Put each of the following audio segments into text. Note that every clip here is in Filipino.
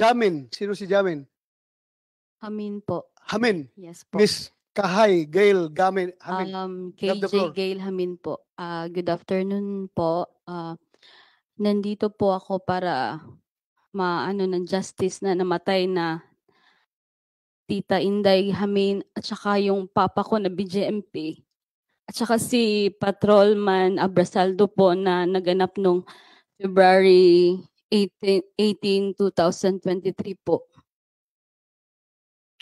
Jamin. Sino si Jamin? Amin po. Hamin. Yes po. Miss Kahay Gail Gamin. Hamin. Um, KJ Gail Hamin po. Uh, good afternoon po. Uh, nandito po ako para maano ng justice na namatay na tita Inday Hamin at saka yung papa ko na BJMP. At saka si Patrolman Abrasaldo po na naganap nung February 18, 2023 po.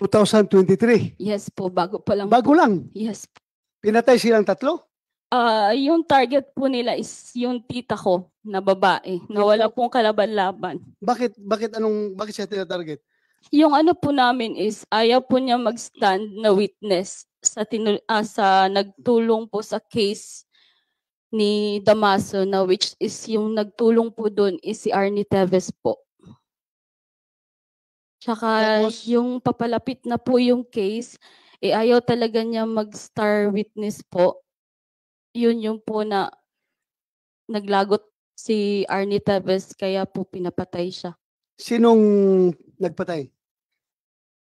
2023? Yes po, bago pa lang. Bago po. lang? Yes po. Pinatay silang tatlo? Ah, uh, yung target po nila is yung tita ko na babae, na wala pong kalaban-laban. Bakit bakit anong bakit siya tina-target? Yung ano po namin is ayaw po niya mag-stand na witness sa tinu- uh, sa nagtulong po sa case ni Damaso na which is yung nagtulong po doon is si Arnie Teves po. Tsaka Tapos, yung papalapit na po yung case, eh ayaw talaga niya mag-star witness po. Yun yung po na naglagot si Arnie Teves kaya po pinapatay siya. Sinong nagpatay?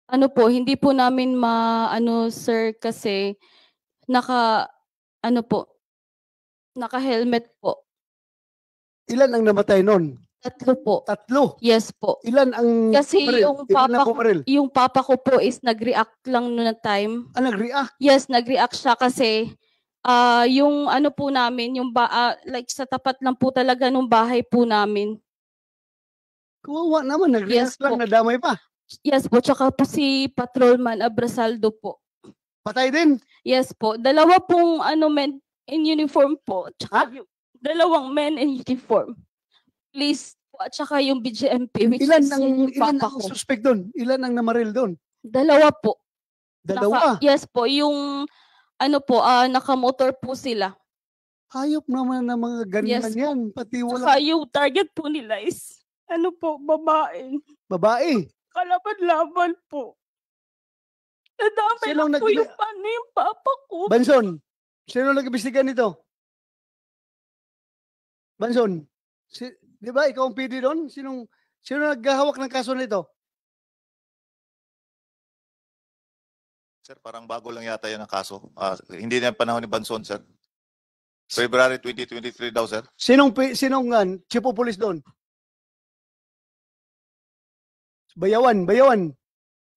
Ano po, hindi po namin maano sir kasi naka ano po, Naka-helmet po. Ilan ang namatay noon? Tatlo po. Tatlo? Yes po. Ilan ang Kasi baril? yung Ilan papa, ko, yung papa ko po is nag-react lang noon na time. Ah, nag-react? Yes, nag-react siya kasi ah yung ano po namin, yung ba, ah, like sa tapat lang po talaga nung bahay po namin. Kawawa naman, nag-react Yes lang, po. nadamay pa. Yes po, tsaka po si Patrolman Abrasaldo po. Patay din? Yes po. Dalawa pong ano men in uniform po, tsaka ah. yung dalawang men in uniform. Please, po, at saka yung BGMP, which ilan is ang, yung ilan papa ang suspect doon? Ilan ang namaril doon? Dalawa po. Dalawa? Naka, yes po, yung ano po, ah nakamotor po sila. Hayop naman ng mga ganyan Yes, yan. Pati wala. Tsaka yung target po nila is, ano po, babae. Babae. Kalaban-laban po. Nadamay Sinong lang po nag- yung, ano, yung papa ko. Banson, Sino nag-imbestiga nito? Banson, si, di ba ikaw ang PD doon? Sinong, sino naghahawak ng kaso nito? Sir, parang bago lang yata yan ang kaso. Ah, hindi na panahon ni Banson, sir. February 2023 daw, sir. Sinong, pi- sinong uh, chief of police doon? Bayawan, Bayawan.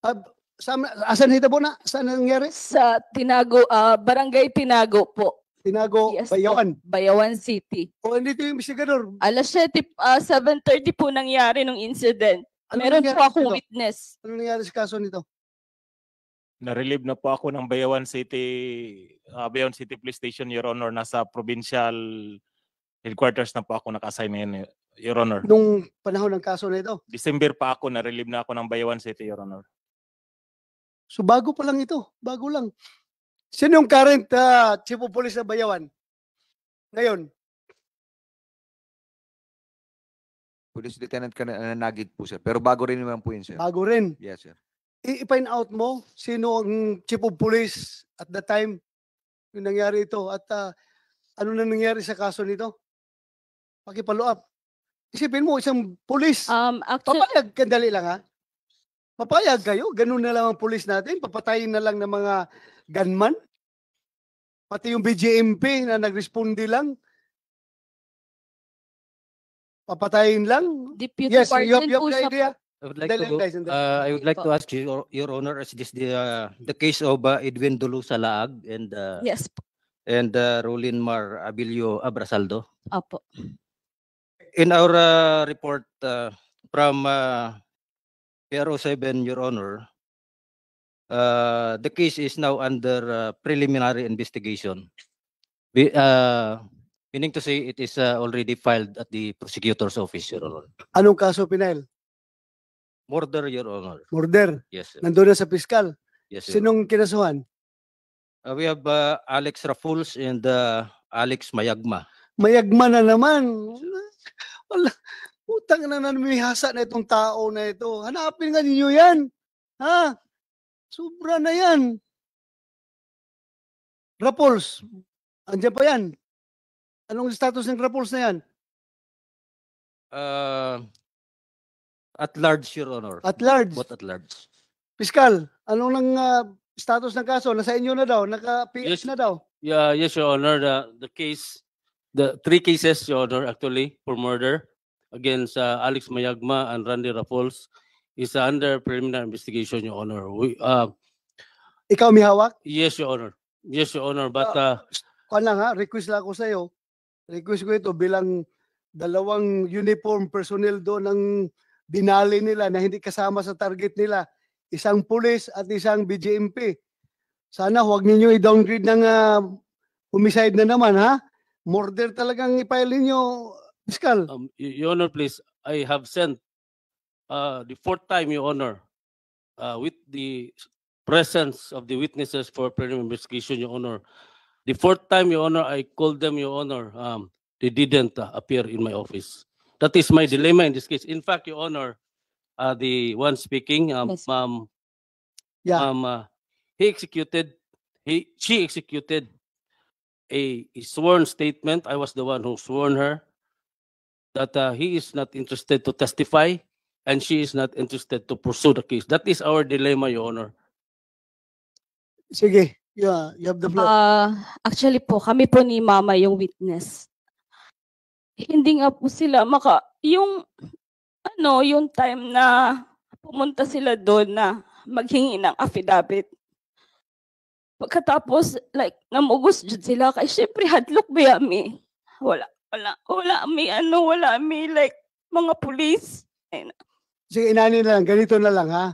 Ab- sa, asan hita po na? Saan nangyari? Sa Tinago, ah, Barangay Tinago po. Tinago, Yes, Bayawan. Bayawan City. O, nandito yung investigador. Alas 7, ah, 7.30 po nangyari nung incident. Ano Meron po akong ito? witness. Ano nangyari sa kaso nito? Na-relieve na po ako ng Bayawan City, ah, Bayawan City Police Station, Your Honor. Nasa provincial headquarters na po ako naka-assign ngayon, Your Honor. Nung panahon ng kaso na ito? December pa ako, na-relieve na ako ng Bayawan City, Your Honor. So bago pa lang ito, bago lang. Sino yung current uh, chief of police na Bayawan? Ngayon. Police Lieutenant Colonel ah, Nagit po sir. Pero bago rin naman po yun sir. Bago rin. Yes sir. I-find out mo sino ang chief of police at the time yung nangyari ito at uh, ano na nangyari sa kaso nito. Pakipalo up. Isipin mo, isang police. Um, actually, Papayag, kandali lang ha. Papayag kayo? Ganun na lang ang pulis natin? Papatayin na lang ng mga gunman? Pati yung BJMP na nagresponde lang? Papatayin lang? Deputy yes, you have, you have the idea? I would like to, Uh, I would like to ask you, Your Honor, is this the, uh, the case of uh, Edwin Dulu Salaag and uh, yes. and uh, Rolin Mar Abilio Abrasaldo? Apo. In our uh, report uh, from uh, PRO7, Your Honor, uh, the case is now under uh, preliminary investigation. We, uh, ah, meaning to say it is uh, already filed at the prosecutor's office, Your Honor. Anong kaso, Pinel? Murder, Your Honor. Murder? Yes, sir. Nandun na sa piskal? Yes, sir. Sinong kinasuhan? Uh, we have uh, Alex Rafuls and uh, Alex Mayagma. Mayagma na naman. Wala. Utang na namihasa na itong tao na ito. Hanapin nga ninyo yan. Ha? Sobra na yan. Rapols. Andiyan pa yan. Anong status ng Rapols na yan? Uh, at large, Your Honor. At large? What at large? Fiscal, anong nang uh, status ng kaso? Nasa inyo na daw? Naka-PH yes, na daw? Yeah, yes, Your Honor. The, the case, the three cases, Your Honor, actually, for murder against uh, Alex Mayagma and Randy Raffles is under preliminary investigation, Your Honor. We, uh, Ikaw may hawak? yes, Your Honor. Yes, Your Honor. But ah, uh, Kuan ha, request lang ako sa'yo. Request ko ito bilang dalawang uniform personnel doon ng dinali nila na hindi kasama sa target nila. Isang pulis at isang BJMP. Sana huwag ninyo i-downgrade ng ah, homicide na naman ha. Murder talagang i-file ninyo. Fiscal. Um, Your Honor, please, I have sent uh, the fourth time, Your Honor, uh, with the presence of the witnesses for preliminary investigation, Your Honor. The fourth time, Your Honor, I called them, Your Honor. Um, they didn't uh, appear in my office. That is my dilemma in this case. In fact, Your Honor, uh, the one speaking, um, yes. yeah. um uh, he executed, he she executed a, a sworn statement. I was the one who sworn her that uh, he is not interested to testify and she is not interested to pursue the case. That is our dilemma, Your Honor. Sige, yeah, uh, you have the floor. Uh, actually po, kami po ni Mama yung witness. Hindi nga po sila maka... Yung, ano, yung time na pumunta sila doon na maghingi ng affidavit. Pagkatapos, like, namugos dyan sila. Kaya syempre, hadlok ba yami? Eh? Wala wala, wala may ano, wala may like mga police. Ayun. Sige, inani na lang, ganito na lang ha.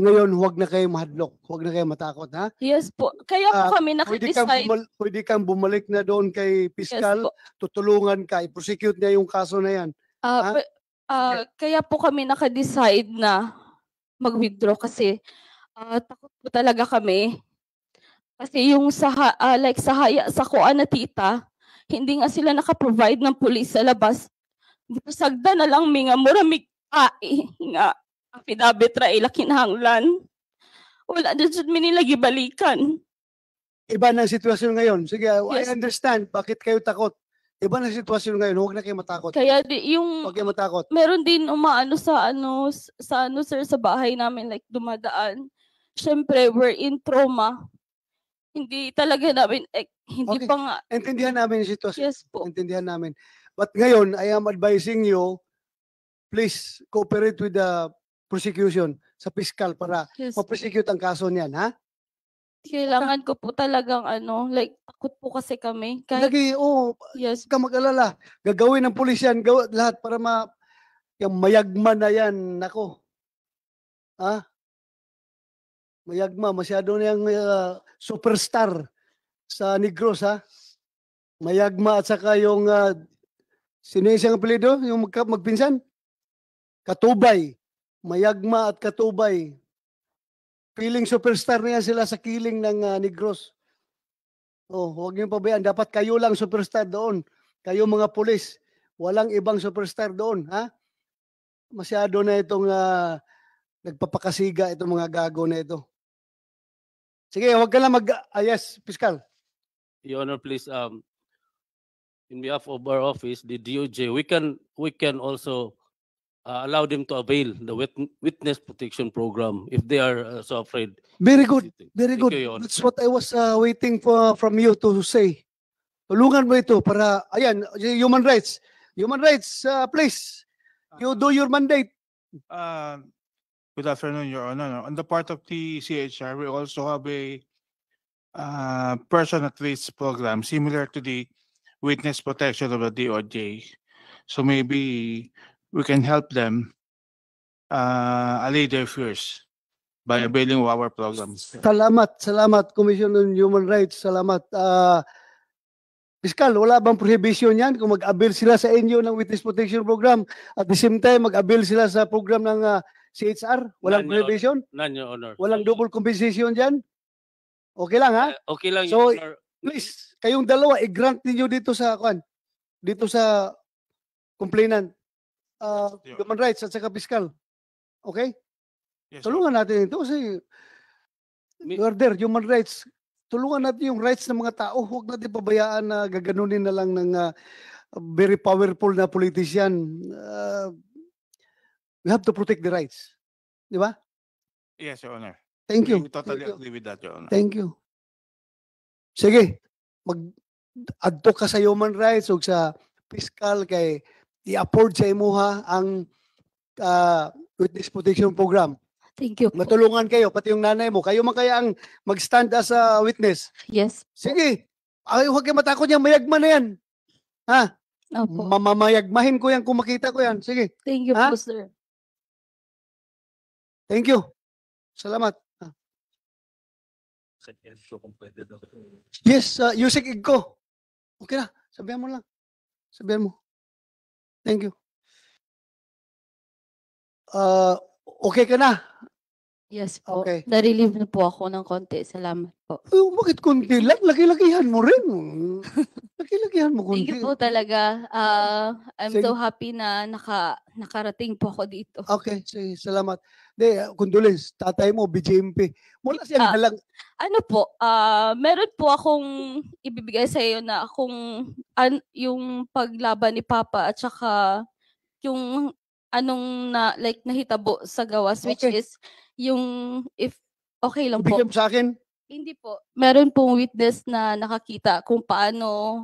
Ngayon, huwag na kayo mahadlok. Huwag na kayo matakot, ha? Yes po. Kaya po Ah, kami Pwede kang, bumal- pwede kang bumalik na doon kay Yes tutulungan ka, i-prosecute niya yung kaso na yan. Ah, Ah? pe- ah, kaya po kami nakadecide na mag-withdraw kasi ah, takot po talaga kami. Kasi yung sa ha- ah, like sa haya sa kuan na tita, hindi nga sila nakaprovide ng pulis sa labas. Sagda na lang mga muramig ai nga affidavit ra ila kinahanglan. Wala na jud minilagi balikan. Iba na sitwasyon ngayon. Sige, yes. I understand bakit kayo takot. Iba na sitwasyon ngayon, huwag na kayo matakot. Kaya di, yung huwag kayo matakot. Meron din umaano sa ano sa ano sir sa bahay namin like dumadaan. Syempre, we're in trauma hindi talaga namin, eh, hindi Okay. pa nga. Intindihan namin yung sitwasyon. Yes po. Intindihan namin. But ngayon, I am advising you, please cooperate with the prosecution sa fiscal para Yes. ma-prosecute ang kaso niyan, ha? Kailangan ko po talagang ano, like, takot po kasi kami. Kahit, Lagi, oo, oh, yes ka mag-alala. Gagawin ng pulis yan, gawa, lahat para ma... Yung mayagman na yan, nako. Ha? Mayagma, masyado na yung uh, ah, superstar sa Negros ha. Mayagma at saka yung uh, sino yung siyang apelido? Yung mag magpinsan? Katubay. Mayagma at Katubay. Feeling superstar na sila sa kiling ng uh, Negros. Oh, huwag niyo pabayaan. Dapat kayo lang superstar doon. Kayo mga pulis. Walang ibang superstar doon, ha? Masyado na itong uh, nagpapakasiga itong mga gago na ito. Sige, huwag ka lang mag... ah, yes, Piskal. Your Honor, please, um, in behalf of our office, the DOJ, we can, we can also uh, allow them to avail the wit- witness protection program if they are uh, so afraid. Very good. Very Thank good. you, That's what I was uh, waiting for from you to say. Tulungan mo ito para, ayan, human rights. Human rights, uh, please. You do your mandate. Um, Good afternoon, Your Honor. On the part of the CHR, we also have a uh, person at risk program similar to the witness protection of the DOJ. So maybe we can help them uh, allay their fears by availing our programs. Salamat, salamat Commission on Human Rights, salamat. Uh, Piskal, wala bang prohibition yan kung mag-avail sila sa inyo ng witness protection program at the same time mag-avail sila sa program ng uh, Si Walang none, compensation? None, Your Honor. Walang double compensation dyan? Okay lang, ha? Uh, okay lang, so, Your Honor. please, kayong dalawa, i-grant ninyo dito sa, kwan, dito sa complainant, uh, yes, human rights at saka fiscal. Okay? Yes, Tulungan sir. natin ito kasi you are there, human rights. Tulungan natin yung rights ng mga tao. Huwag natin pabayaan na gaganunin na lang ng uh, very powerful na politician. Uh, we have to protect the rights. Di ba? Yes, Your Honor. Thank you. We totally Thank you. agree with that, Your Honor. Thank you. Sige, mag adto ka sa human rights ug sa fiscal kay i-afford sa imuha ang uh, witness protection program. Thank you. Matulungan kayo pati yung nanay mo. Kayo man kaya ang mag-stand as a witness. Yes. Sige. Ay, huwag kayo matakot yan. Mayagman na yan. Ha? Opo. Mamamayagmahin ko yan kung makita ko yan. Sige. Thank you ha? po, sir. Thank you. Salamat. Ah. Yes, uh, Yusek Igko. Okay na. Sabihan mo lang. Sabihan mo. Thank you. Uh, okay ka na? Yes po. Okay. Narelieve na po ako ng konti. Salamat po. Eh, bakit konti lang? Laki-lakihan mo rin. Laki-lakihan mo konti. Thank you po talaga. Uh, I'm sige. so happy na naka, nakarating po ako dito. Okay, sige. Salamat. Hindi, condolence. Tatay mo, BJMP. Mula siya ah, nalang. Ano po, uh, meron po akong ibibigay sa iyo na kung an, yung paglaban ni Papa at saka yung anong na, like nahitabo sa gawas, okay. which is yung if okay lang Ibigay po. Ibigay sa akin? Hindi po. Meron pong witness na nakakita kung paano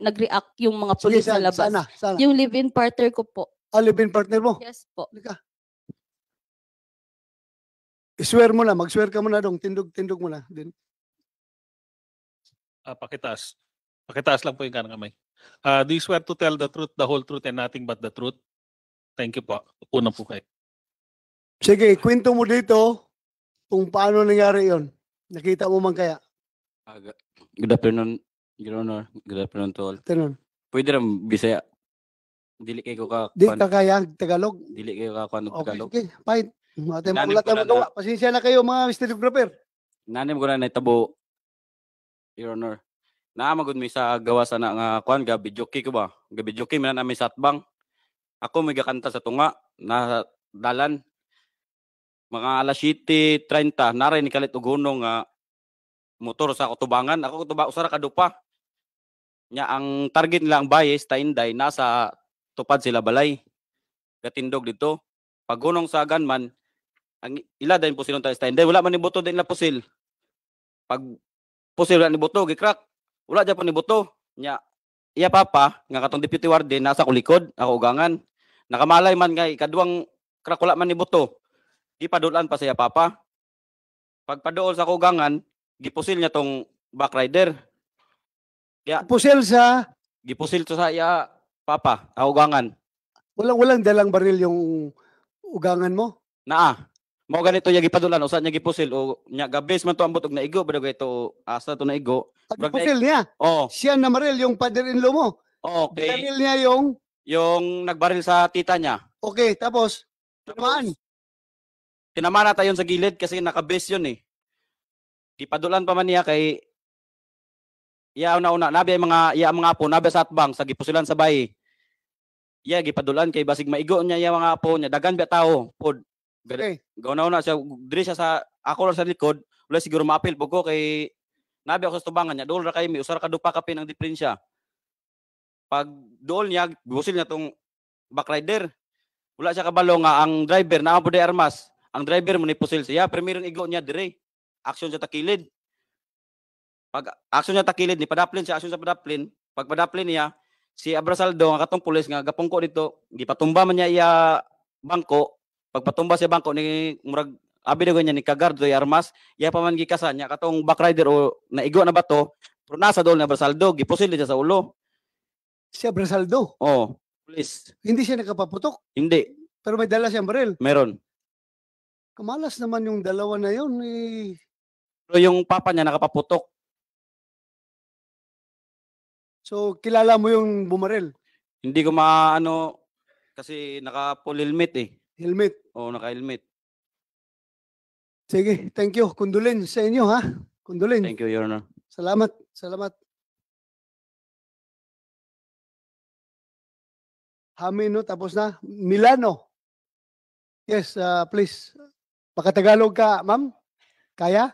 nag-react yung mga pulis sa labas. Sana, sana. Yung live-in partner ko po. Ah, live-in partner mo? Yes po. Lika swear mo na, mag-swear ka muna dong, tindog-tindog mo na. Din. Ah, pakitas. Pakitas lang po yung kanang kamay. Uh, do you swear to tell the truth, the whole truth, and nothing but the truth? Thank you po. Una po kayo. Sige, kwento mo dito kung paano nangyari yon. Nakita mo man kaya. Ah, gu- Good afternoon, Your Honor. Good afternoon to all. Tanong. Pwede rin Bisaya. Dili kayo ka Di ka kaya Tagalog. dili kayo ka kuan Okay, Tagalog. sige. Fine. Mate, magulat na magawa. Pasensya na kayo mga Mr. Grapper. Nanim ko na naitabo, Your Honor. Naamagod mi sa gawa sa nga kuan gabi joki ko ba? Gabi joki mi na namin sa atbang. Ako may gakanta sa tunga na dalan. Mga alas 7:30 naray ni kalit og hunong nga motor sa kutubangan. Ako kutuba usara kadupa. Nya ang target nila ang bias ta Inday nasa tupad sila balay. Gatindog dito. Pagunong sa gunman ang ila dayon pusil unta Einstein dahil wala man ni boto din na pusil pag pusil wala ni boto gikrak wala jud pa ni boto nya iya papa nga katong deputy warden nasa kulikod ako ugangan nakamalay man nga, ikaduang krak wala man ni boto gipadulan pa siya papa Pag pagpaduol sa kugangan gipusil niya tong back rider kaya pusil sa gipusil to sa iya papa ako ugangan walang walang dalang baril yung ugangan mo naa mo ganito yagi padulan usa niya gipusil o nya gabes man to ambot og naigo pero ito asa to naigo. Ah, gipusil niya. Oh. Siya na maril yung father-in-law mo. Okay. Baril niya yung yung nagbaril sa tita niya. Okay, tapos tinamaan. Tinamaan na tayo sa gilid kasi nakabase yon eh. Gipadulan pa man niya kay Ya una una nabi mga ya mga apo nabi sa atbang sa gipusilan sa bayi. Ya gipadulan kay basig maigo niya ya mga apo niya dagan ba tao pod Gari, hey. Gaunaw na siya. Diri siya sa, ako lang sa likod, wala siguro maapil po ko kay nabi ako sa tubangan niya. Dool ra kay mi, usara ka dupa kapin ang diferensya. Pag dool niya, busil niya tong backrider. Wala siya kabalo nga ang driver na ang armas. Ang driver mo ni pusil siya. Primero igo niya dire. Action siya takilid. Pag action niya takilid ni padaplin siya action sa padaplin. Pag padaplin niya, si Abrasaldo ang katong pulis nga gapungko ko dito, gipatumba man niya iya bangko pagpatumba sa bangko ni murag abi na ganyan ni Kagardo y Armas ya paman gikasan niya katong backrider o naigo na bato pero nasa dol na Brasaldo gipusil niya sa ulo siya Brasaldo oh please hindi siya nakapaputok hindi pero may dala siyang baril meron kamalas naman yung dalawa na yun eh. pero yung papa niya nakapaputok so kilala mo yung bumaril hindi ko maano kasi naka full eh Helmet. Oo, naka-helmet. Sige, thank you. Kundulin sa inyo ha. Kundulin. Thank you, Your Honor. Salamat. Salamat. Hamino, tapos na. Milano. Yes, uh, please. Tagalog ka, ma'am? Kaya?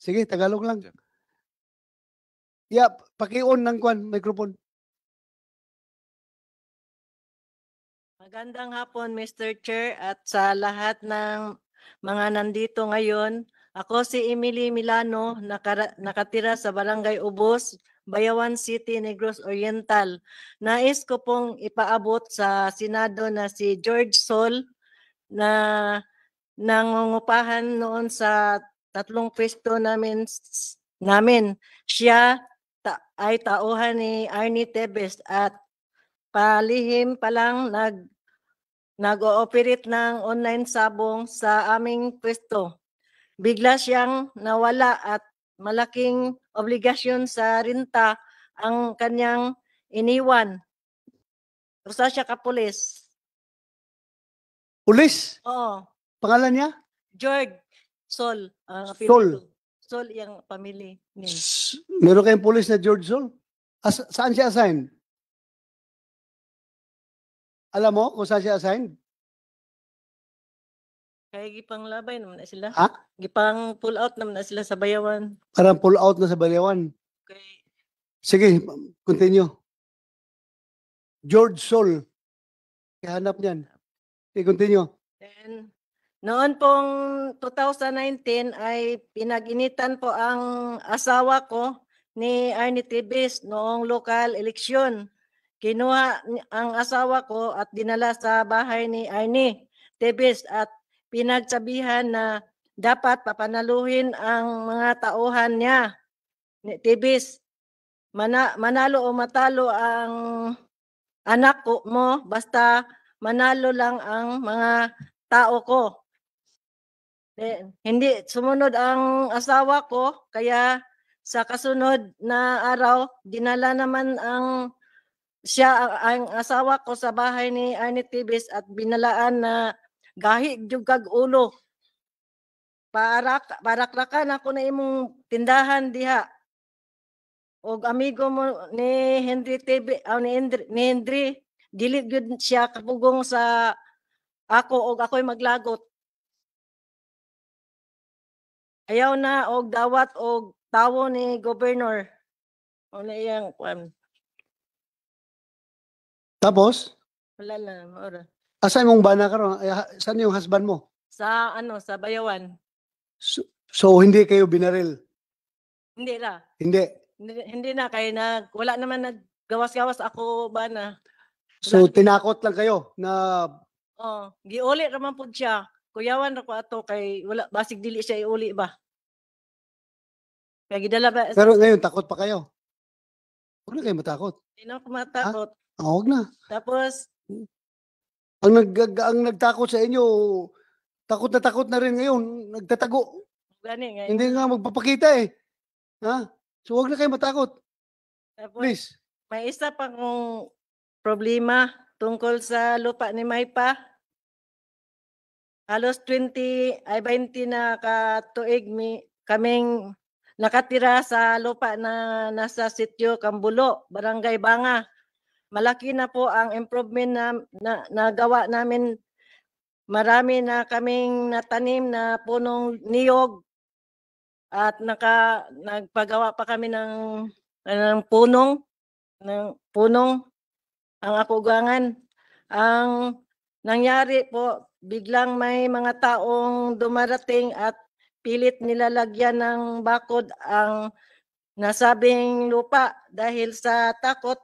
Sige, Tagalog lang. Yeah, paki-on ng kwan, microphone. Magandang hapon, Mr. Chair, at sa lahat ng mga nandito ngayon. Ako si Emily Milano, nakara- nakatira sa Barangay Ubos, Bayawan City, Negros Oriental. Nais ko pong ipaabot sa Senado na si George Sol na nangungupahan noon sa tatlong pwesto namin namin. Siya ta- ay tauhan ni Arnie Tebes at palihim pa lang nag nag-ooperate ng online sabong sa aming pwesto. Bigla siyang nawala at malaking obligasyon sa renta ang kanyang iniwan. Usa siya ka pulis. Pulis? Oo. Pangalan niya? George Sol. Uh, Sol. Sol yung family name. Meron kayong pulis na George Sol? As saan siya assigned? Alam mo kung saan siya assigned? Kaya gipang labay naman na sila. Ha? Gipang pull out naman na sila sa bayawan. Parang pull out na sa bayawan. Okay. Sige, continue. George Sol. Kihanap niyan. Okay, continue. Then, noon pong 2019 ay pinaginitan po ang asawa ko ni Arnie Tibis noong lokal eleksyon. Kinuha ang asawa ko at dinala sa bahay ni Arnie Tebes at pinagsabihan na dapat papanaluhin ang mga tauhan niya. Tebes, mana, manalo o matalo ang anak ko mo basta manalo lang ang mga tao ko. Eh, hindi sumunod ang asawa ko kaya sa kasunod na araw dinala naman ang siya ang asawa ko sa bahay ni Arnie Tibis at binalaan na gahi jugag ulo. Parak paraklakan ako na imong tindahan diha. Og amigo mo ni Henry Tibis, oh, ah, ni Henry, ni Henry dili gyud siya kapugong sa ako og ako'y maglagot. Ayaw na og dawat og tawo ni governor. Ano iyang tapos, Wala na, maura. asan mong bana karon? Saan yung husband mo? Sa ano, sa Bayawan. So, so, hindi kayo binaril. Hindi la. Hindi. Hindi, hindi na kay nag wala naman naggawas-gawas ako bana. So Wala. tinakot lang kayo na Oh, giuli man pud siya. Kuyawan ra ko ato kay wala basig dili siya iuli ba. Kaya gidala ba pero ngayon takot pa kayo. Huwag na kayo matakot. hindi na ako matakot. Ah, huwag na. Tapos, Ang, nag, ang nagtakot sa inyo, takot na takot na rin ngayon. Nagtatago. gani nga. Eh. Hindi nga magpapakita eh. Ha? So huwag na kayo matakot. Tapos, Please. may isa pa kong problema tungkol sa lupa ni Maypa. Halos 20 ay 20 na katuig mi, kaming nakatira sa lupa na nasa sitio Kambulo, Barangay Banga malaki na po ang improvement na, na nagawa namin. Marami na kaming natanim na punong niyog at naka nagpagawa pa kami ng ng punong ng punong ang akugangan. Ang nangyari po biglang may mga taong dumarating at pilit nilalagyan ng bakod ang nasabing lupa dahil sa takot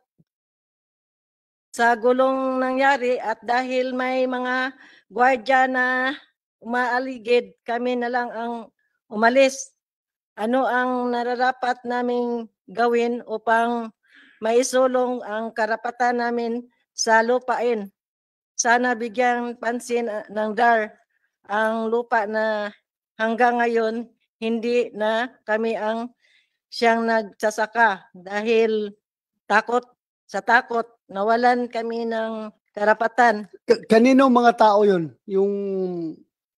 sa gulong nangyari at dahil may mga gwardiya na umaaligid, kami na lang ang umalis. Ano ang nararapat naming gawin upang maisulong ang karapatan namin sa lupain? Sana bigyan pansin ah, ng DAR ang lupa na hanggang ngayon hindi na kami ang siyang nagsasaka dahil takot sa takot nawalan kami ng karapatan. K- kanino mga tao yun? Yung...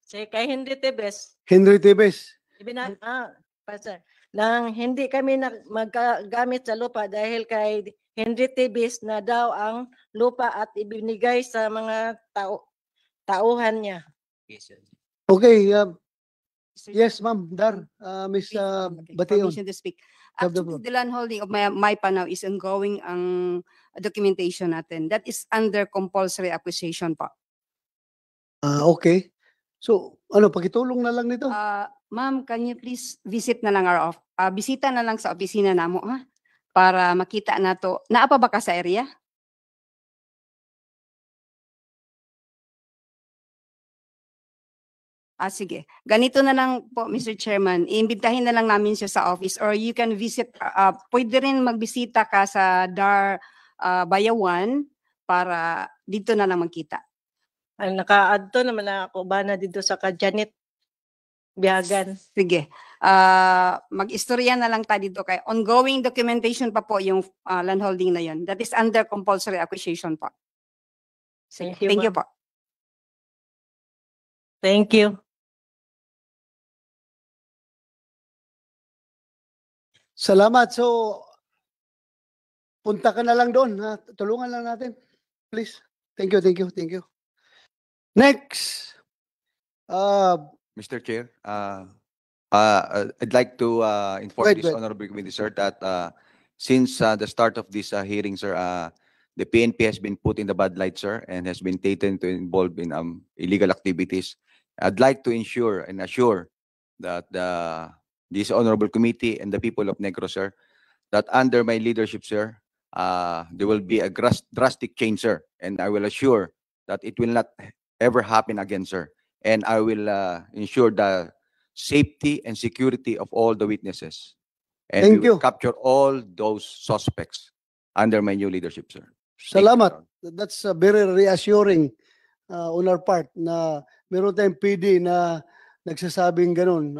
Si kay Henry Tibes. Henry Tibes. Ibina- ah, pastor. Nang hindi kami na maggamit sa lupa dahil kay Henry Tibes na daw ang lupa at ibinigay sa mga tao tauhan niya. Okay, uh, yes ma'am, Dar, uh, Miss uh, Bateo. Permission to speak. Actually, the land holding of my, my panaw is ongoing ang documentation natin. That is under compulsory acquisition pa. Ah, okay. So, ano, pakitulong na lang nito? Ah, ma'am, can you please visit na lang our office? ah, bisita na lang sa opisina namo ha? Ah, para makita na to. Naa pa ba ka sa area? Ah, sige. Ganito na lang po, Mr. Chairman. Iimbitahin na lang namin siya sa office or you can visit, uh, pwede rin magbisita ka sa DAR uh, Bayawan para dito na lang magkita. Ang naka-add to naman na ako ba na dito sa ka Janet Biagan. Sige. Uh, mag-istorya na lang tayo dito kay ongoing documentation pa po yung uh, land na yon. That is under compulsory acquisition pa. Thank you, Thank you po. Thank you. Salamat. So, punta ka na lang doon. Ha? Tulungan lang natin. Please. Thank you, thank you, thank you. Next. Uh, Mr. Chair, uh, uh, I'd like to uh, inform wait, this wait. honorable committee, sir, that uh, since uh, the start of this uh, hearing, sir, uh, the PNP has been put in the bad light, sir, and has been taken to involve in um, illegal activities. I'd like to ensure and assure that the uh, this honorable committee and the people of Negro, sir, that under my leadership, sir, uh, there will be a drastic change, sir. And I will assure that it will not ever happen again, sir. And I will uh, ensure the safety and security of all the witnesses. And Thank we will you. capture all those suspects under my new leadership, sir. you, Salamat. That's uh, very reassuring uh, on our part na meron tayong PD na nagsasabing ganun.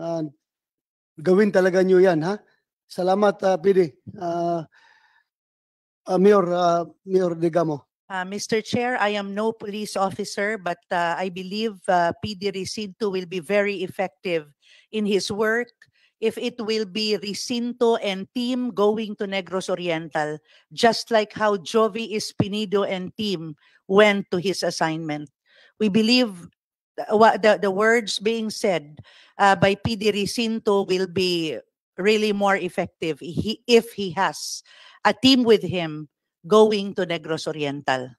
gawin talaga nyo yan, ha? Salamat, uh, PD. Uh, uh, Mayor, uh, Mayor Digamo. Uh, ah, Mr. Chair, I am no police officer, but uh, I believe uh, PD Recinto will be very effective in his work if it will be Recinto and team going to Negros Oriental, just like how Jovi Espinido and team went to his assignment. We believe what the, the words being said uh, by PD Recinto will be really more effective he, if he has a team with him going to Negros Oriental.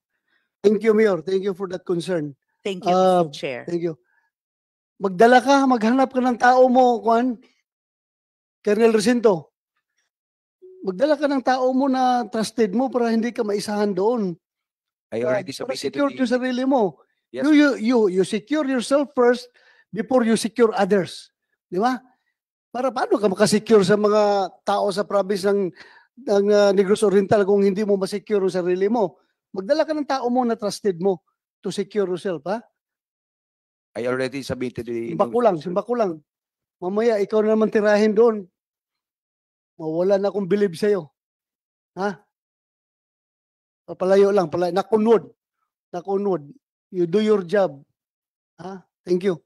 Thank you, Mayor. Thank you for that concern. Thank you, uh, Chair. Thank you. Magdala ka, maghanap ka ng tao mo, Juan. Colonel Recinto. Magdala ka ng tao mo na trusted mo para hindi ka maisahan doon. I already submitted to the... sarili mo. Yes. You, you, you, you secure yourself first before you secure others. Di ba? Para paano ka makasecure sa mga tao sa province ng, ng uh, Negros Oriental kung hindi mo masecure ang sarili mo? Magdala ka ng tao mo na trusted mo to secure yourself, ha? I already submitted the... Simba ko lang, simba ko lang. Mamaya, ikaw na naman tirahin doon. Mawala na akong believe sa'yo. Ha? Papalayo lang, palayo. Nakunod. Nakunod. You do your job. Huh? Thank you.